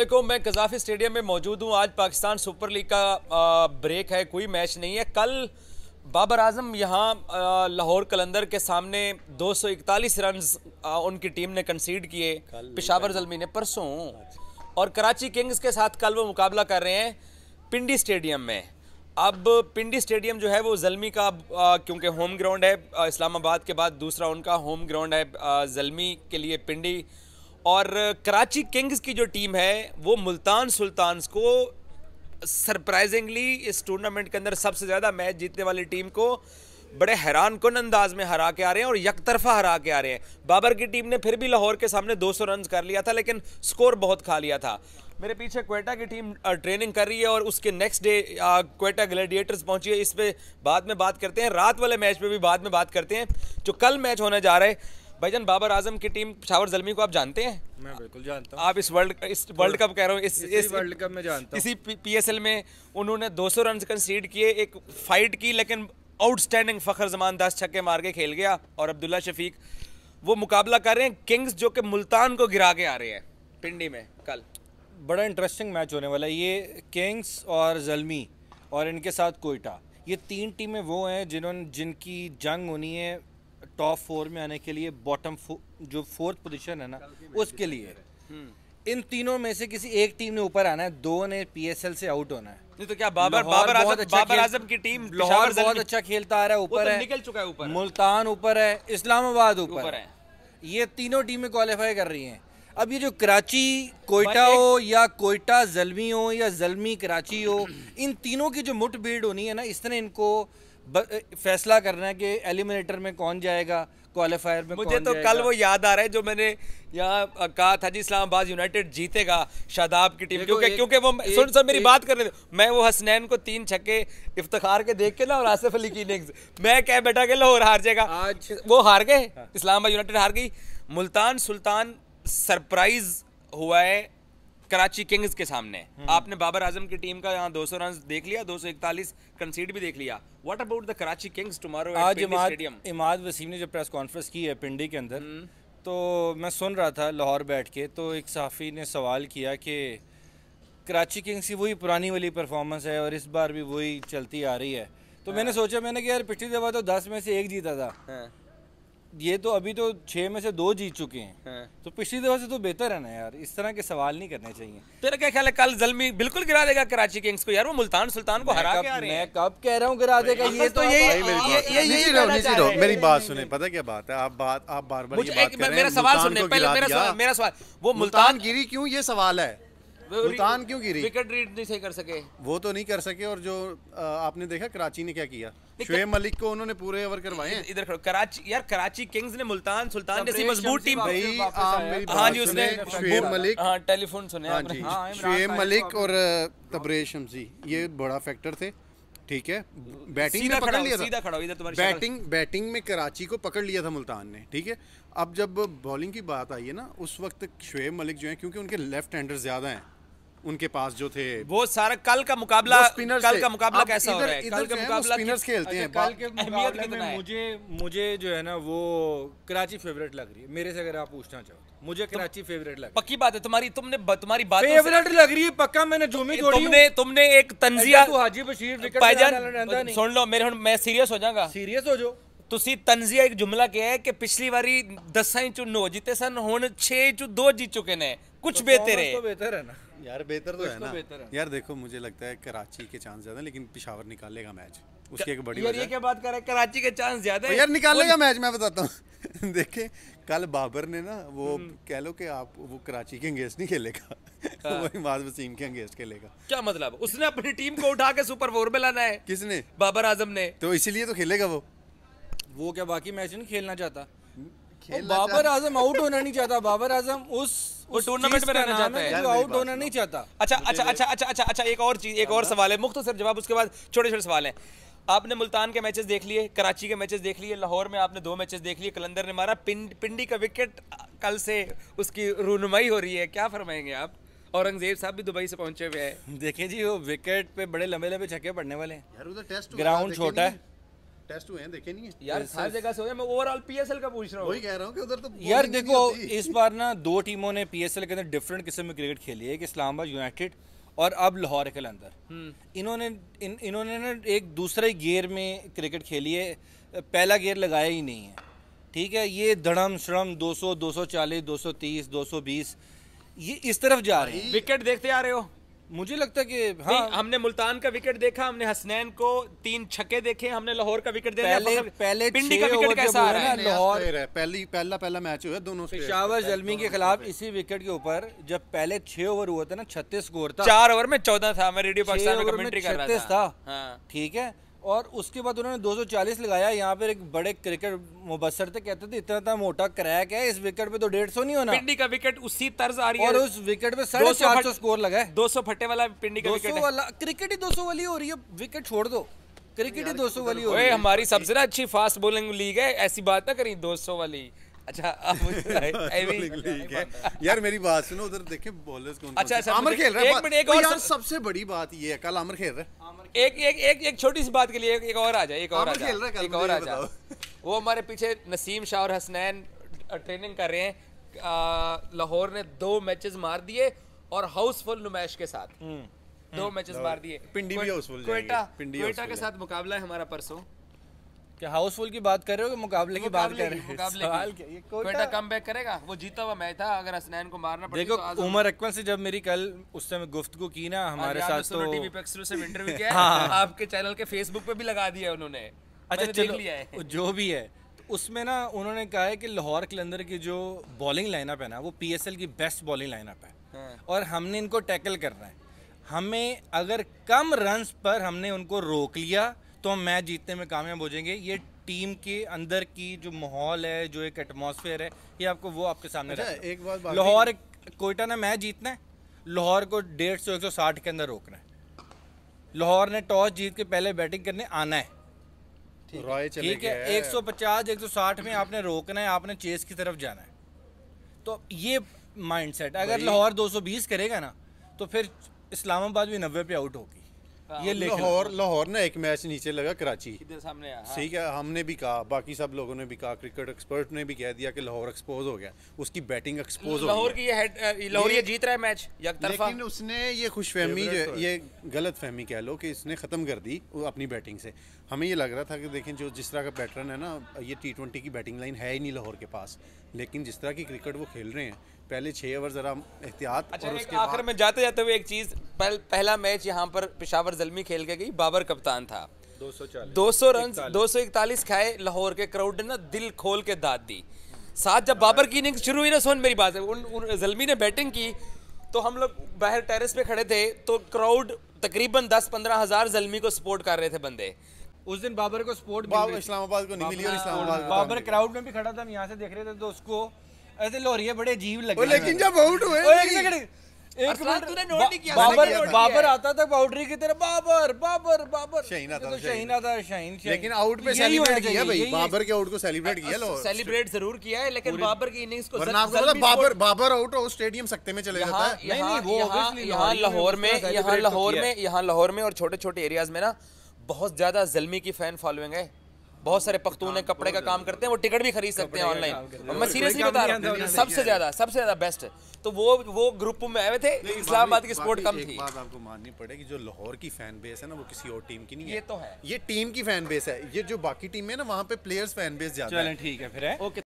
देखो मैं कजाफी स्टेडियम में मौजूद हूँ आज पाकिस्तान सुपर लीग का ब्रेक है कोई मैच नहीं है कल बाबर आजम यहाँ लाहौर कलंदर के सामने 241 रन उनकी टीम ने कंसीड किए पिशावर जलमी ने परसों अच्छा। और कराची किंग्स के साथ कल वो मुकाबला कर रहे हैं पिंडी स्टेडियम में अब पिंडी स्टेडियम जो है वो जलमी का क्योंकि होम ग्राउंड है इस्लामाबाद के बाद दूसरा उनका होम ग्राउंड है जलमी के लिए पिंडी और कराची किंग्स की जो टीम है वो मुल्तान सुल्तान्स को सरप्राइजिंगली इस टूर्नामेंट के अंदर सबसे ज़्यादा मैच जीतने वाली टीम को बड़े हैरान कन अंदाज में हरा के आ रहे हैं और यकतरफा हरा के आ रहे हैं बाबर की टीम ने फिर भी लाहौर के सामने 200 रन कर लिया था लेकिन स्कोर बहुत खा लिया था मेरे पीछे क्वेटा की टीम ट्रेनिंग कर रही है और उसके नेक्स्ट डे क्वेटा ग्लैडिएटर्स पहुंची है इस पर बाद में बात करते हैं रात वाले मैच पर भी बाद में बात करते हैं जो कल मैच होने जा रहे हैं भाईजान बाबर आजम की टीम पिछावर जलमी को आप जानते हैं मैं बिल्कुल जानता हूं। आप इस वर्ल्ड इस वर्ल्ड कप कह रहे हो इस इस वर्ल्ड कप में जानता हूं। इसी पी एस एल में उन्होंने 200 सौ रन कंसीड किए एक फाइट की लेकिन आउटस्टैंडिंग फ़खर जमान दस छक्के मार के खेल गया और अब्दुल्ला शफीक वो मुकाबला कर रहे हैं किंग्स जो कि मुल्तान को गिरा के आ रहे हैं पिंडी में कल बड़ा इंटरेस्टिंग मैच होने वाला है ये किंग्स और जलमी और इनके साथ कोयटा ये तीन टीमें वो हैं जिन्होंने जिनकी जंग होनी है टॉप फोर में आने के लिए बॉटम फो, जो फोर्थ पोजीशन है ना उसके लिए हम्म। इन तीनों में से किसी एक टीम ने ऊपर आना है दो ने पीएसएल से आउट होना है नहीं तो क्या बाबर बाबर आजम अच्छा बाबर आजम की टीम लाहौर बहुत अच्छा खेलता आ रहा है तो ऊपर है निकल चुका है ऊपर मुल्तान ऊपर है इस्लामाबाद ऊपर है ये तीनों टीमें क्वालिफाई कर रही हैं अब ये जो कराची कोयटा हो या कोयटा जलमी हो या जलमी कराची हो इन तीनों की जो मुठभेड़ होनी है ना इस तरह इनको फैसला करना है कि एलिमिनेटर में कौन जाएगा क्वालिफायर में मुझे तो कल वो याद आ रहा है जो मैंने यहाँ कहा था जी इस्लामाबाद यूनाइटेड जीतेगा शादाब की टीम क्योंकि क्योंकि वो एक, सुन सर मेरी एक, बात कर रहे थे मैं वो हसनैन को तीन छक्के इफ्तार के देख के ना और आसिफ अली की इनिंग्स मैं कह बैठा के लाहौर हार जाएगा वो हार गए हाँ। इस्लामाबाद यूनाइटेड हार गई मुल्तान सुल्तान सरप्राइज हुआ है कराची किंग्स के सामने आपने बाबर आजम की टीम का यहाँ 200 रन देख लिया 241 कंसीड भी देख लिया what about the Karachi Kings tomorrow आज इमाद इमाद वसीम ने जो प्रेस कॉन्फ्रेंस की है पिंडी के अंदर हम्म। तो मैं सुन रहा था लाहौर बैठ के तो एक सहाफी ने सवाल किया कि कराची किंग्स की वही पुरानी वाली परफॉर्मेंस है और इस बार भी वही चलती आ रही है तो हाँ। मैंने सोचा मैंने कि यार पिछली दफ़ा तो दस में से एक जीता था हाँ। ये तो अभी तो छह में से दो जीत चुके हैं है। हाँ। तो पिछली दफा से तो बेहतर है ना यार इस तरह के सवाल नहीं करने चाहिए तेरा क्या ख्याल है कल जलमी बिल्कुल गिरा देगा कराची किंग्स को यार वो मुल्तान सुल्तान को हरा के आ रहे हैं कब कह रहा हूँ गिरा देगा ये तो, तो यही मेरी बात सुने पता क्या बात है आप बात आप बार बार मेरा सवाल सुनने पहले मेरा सवाल वो मुल्तान गिरी क्यों ये सवाल है मुल्तान क्यों गिरी विकेट रीड नहीं सही कर सके वो तो नहीं कर सके और जो आपने देखा कराची ने क्या किया शुएब मलिक को उन्होंने पूरे ओवर करवाए इधर खड़ो कराची यार कराची किंग्स ने मुल्तान सुल्तान जैसी मजबूत टीम हाँ, हाँ जी उसने शुएब मलिक हां टेलीफोन सुने हां जी हाँ, शुएब मलिक और तबरेश शमसी ये बड़ा फैक्टर थे ठीक है बैटिंग में पकड़ लिया था खड़ा इधर तुम्हारी बैटिंग बैटिंग में कराची को पकड़ लिया था मुल्तान ने ठीक है अब जब बॉलिंग की बात आई है ना उस वक्त शुएब मलिक जो है क्योंकि उनके लेफ्ट हैंडर ज़्यादा हैं उनके पास जो थे वो सारा कल का मुकाबला कल का मुकाबला कैसा इदर, हो रहा है कल का मुकाबला स्पिनर्स खेलते हैं अच्छा, कल के मुकाबले में मुझे मुझे जो है ना वो कराची फेवरेट लग रही है मेरे से अगर आप पूछना चाहो तो। मुझे तो कराची फेवरेट लग पक्की बात है तुम्हारी तुमने तुम्हारी बात फेवरेट लग रही है पक्का मैंने जुमी जोड़ी तुमने तुमने एक तंजिया तू तो हाजी बशीर विकेट सुन लो मेरे हुन मैं सीरियस हो जाऊंगा सीरियस हो जाओ ਤੁਸੀਂ ਤਨਜ਼ੀਆ ਇੱਕ ਜੁਮਲਾ ਕਿਹਾ ਹੈ ਕਿ ਪਿਛਲੀ ਵਾਰੀ 10 ਇੰਚ 9 ਜਿੱਤੇ ਸਨ ਹੁਣ 6 ਇੰਚ 2 ਜਿੱਤ ਚੁੱਕੇ ਨੇ ਕੁਝ ਬਿਹਤਰ ਹੈ ਬਿਹਤਰ ਹੈ ਨਾ यार बेहतर तो है ना है यार देखो मुझे लगता है कराची के चांस ज्यादा लेकिन पिशावर निकालेगा मैच उसकी एक बड़ी यार ये क्या बात कर रहा है कराची के चांस ज्यादा है यार निकालेगा मैच मैं बताता हूँ देखे कल बाबर ने ना वो हम्म। कह लो कि आप वो कराची के अंगेस्ट नहीं खेलेगा हाँ। वो वसीम के अंगेस्ट खेलेगा क्या मतलब उसने अपनी टीम को उठा के सुपर फोर में लाना है किसने बाबर आजम ने तो इसीलिए तो खेलेगा वो वो क्या बाकी मैच नहीं खेलना चाहता बाबर आजम आउट होना नहीं चाहता बाबर आजम उस वो टूर्नामेंट में रहना चाहता है आउट होना नहीं चाहता अच्छा अच्छा अच्छा अच्छा अच्छा अच्छा एक और चीज एक और हाँ। सवाल है मुख्त सर जवाब उसके बाद छोटे छोटे सवाल है आपने मुल्तान के मैचेस देख लिए कराची के मैचेस देख लिए लाहौर में आपने दो मैचेस देख लिए कलंदर ने मारा पिंड, पिंडी का विकेट कल से उसकी रूनुमाई हो रही है क्या फरमाएंगे आप औरंगजेब साहब भी दुबई से पहुंचे हुए हैं देखिए जी वो विकेट पे बड़े लंबे लंबे छक्के पड़ने वाले हैं ग्राउंड छोटा है टेस्ट हुए हैं देखे नहीं है यार हर जगह से हो मैं ओवरऑल पीएसएल का पूछ रहा हूँ वही कह रहा हूँ कि उधर तो यार देखो इस बार ना दो टीमों ने पीएसएल के अंदर डिफरेंट किस्म की क्रिकेट खेली है एक इस्लामाबाद यूनाइटेड और अब लाहौर के अंदर हम्म। इन्होंने इन इन्होंने ना एक दूसरे गियर में क्रिकेट खेली है पहला गियर लगाया ही नहीं है ठीक है ये धड़म श्रम 200 240 230 220 ये इस तरफ जा रहे हैं विकेट देखते आ रहे हो मुझे लगता है कि हाँ हमने मुल्तान का विकेट देखा हमने हसनैन को तीन छक्के देखे हमने लाहौर का विकेट देखा पहले मतलब पहले पिंडी का विकेट कैसा रहा है लाहौर पहली पहला पहला मैच हुआ दोनों पेशावर जलमी के खिलाफ इसी विकेट के ऊपर जब पहले छह ओवर हुआ था ना छत्तीस स्कोर था चार ओवर में चौदह था मैं रेडियो पाकिस्तान में छत्तीस था हाँ। ठीक है और उसके बाद उन्होंने 240 लगाया यहाँ पर एक बड़े क्रिकेट मुबसर थे कहते थे इतना था मोटा क्रैक है इस विकेट पे तो डेढ़ सौ नहीं होना पिंडी का विकेट उसी तर्ज आ रही है और उस विकेट पे साढ़े चार सौ स्कोर लगा है दो सौ फटे वाला पिंडी का विकेट वाला क्रिकेट ही दो सौ वाली हो रही है विकेट छोड़ दो क्रिकेट ही दो सौ तो वाली हो रही है हमारी सबसे अच्छी फास्ट बॉलिंग लीग है ऐसी बात ना करी दो सौ वाली अच्छा वो हमारे पीछे नसीम शाह और हसनैन ट्रेनिंग कर रहे हैं लाहौर ने दो मैचेस मार दिए और हाउसफुल नुमैश के साथ हम्म, दो मैचेस हम्म, मार दिए पिंडी भी हाउसफुल के साथ मुकाबला है हमारा परसों क्या हाउसफुल की बात कर रहे हो कि मुकाबले की बात कर रहे हो सवाल क्या ये कम बैक करेगा वो जीता हुआ मैच था अगर हसनैन को मारना देखो तो उमर अकमल से जब मेरी कल उस समय गुफ्तगू की ना हाँ, हमारे साथ तो इंटरव्यू किया हाँ। आपके चैनल के फेसबुक पे भी लगा दिया उन्होंने अच्छा चलो लिया है जो भी है तो उसमें ना उन्होंने कहा है कि लाहौर के अंदर की जो बॉलिंग लाइनअप है ना वो पी की बेस्ट बॉलिंग लाइनअप है हाँ। और हमने इनको टैकल करना है हमें अगर कम रन पर हमने उनको रोक लिया तो हम मैच जीतने में कामयाब हो जाएंगे ये टीम के अंदर की जो माहौल है जो एक एटमोसफेयर है ये आपको वो आपके सामने अच्छा, एक बार लाहौर कोयटा ने मैच जीतना है लाहौर को डेढ़ सौ एक सौ साठ के अंदर रोकना है लाहौर ने टॉस जीत के पहले बैटिंग करने आना है ठीक है एक सौ पचास एक सौ साठ में आपने रोकना है आपने चेस की तरफ जाना है तो ये माइंडसेट अगर लाहौर बीस करेगा ना तो फिर इस्लामाबाद भी नब्बे पे आउट होगी हाँ, ये लाहौर लाहौर ना एक मैच नीचे लगा कराची सामने हाँ। ठीक है हमने भी कहा बाकी सब लोगों ने भी कहा क्रिकेट एक्सपर्ट ने भी कह दिया कि लाहौर एक्सपोज हो गया उसकी बैटिंग एक्सपोज हो लाहौर की लाहौर ये जीत रहा है मैच लेकिन उसने ये खुशफहमी तो ये गलत फहमी कह लो कि इसने ख़त्म कर दी अपनी बैटिंग से हमें ये लग रहा था कि देखें जो जिस तरह का पैटर्न है ना ये टी की बैटिंग लाइन है ही नहीं लाहौर के पास लेकिन जिस तरह की क्रिकेट वो खेल रहे हैं पहले छः ओवर ज़रा एहतियात अच्छा, और उसके आखिर में जाते जाते हुए एक चीज़ पहल, पहला मैच यहाँ पर पिशावर जलमी खेल के गई बाबर कप्तान था 200 रन 241 खाए लाहौर के क्राउड ने ना दिल खोल के दाद दी साथ जब बाबर की इनिंग शुरू हुई ना सोन मेरी बात है उन, उन जलमी ने बैटिंग की तो हम लोग बाहर टेरिस पे खड़े थे तो क्राउड तकरीबन दस पंद्रह हजार जलमी को सपोर्ट कर रहे थे बंदे उस दिन बाबर को सपोर्ट इस्लामाबाद को नहीं मिली और इस्लामाबाद बाबर क्राउड में भी खड़ा था हम यहाँ से देख रहे थे तो उसको ऐसे लोरिए बड़े अजीब लगे लेकिन जब आउट हुए एक सेकंड एक तूने नोट नहीं किया बाबर बाबर आता था बाउंड्री की तरफ बाबर बाबर बाबर आता तो आता लेकिन आउट पे सेलिब्रेट किया भाई बाबर के आउट को सेलिब्रेट किया लो सेलिब्रेट जरूर किया है लेकिन बाबर की इनिंग्स को वरना आपको पता बाबर बाबर आउट और स्टेडियम सकते में चले जाता है नहीं नहीं वो ऑब्वियसली यहां लाहौर में यहां तो लाहौर में यहां लाहौर में और छोटे-छोटे एरियाज में ना बहुत ज्यादा जलमी की फैन फॉलोइंग है बहुत सारे पख्तून हाँ, कपड़े का काम करते हैं वो टिकट भी खरीद सकते हैं ऑनलाइन मैं सीरियसली बता रहा हूँ सबसे ज्यादा सबसे ज्यादा बेस्ट है तो वो वो ग्रुप में आए थे इस्लामाबाद की स्पोर्ट कम थी बात आपको माननी पड़ेगी जो लाहौर की फैन बेस है ना वो किसी और टीम की नहीं है ये तो है ये टीम की फैन बेस है ये जो बाकी टीम है ना वहाँ पे प्लेयर्स फैन बेस ज्यादा ठीक है फिर ओके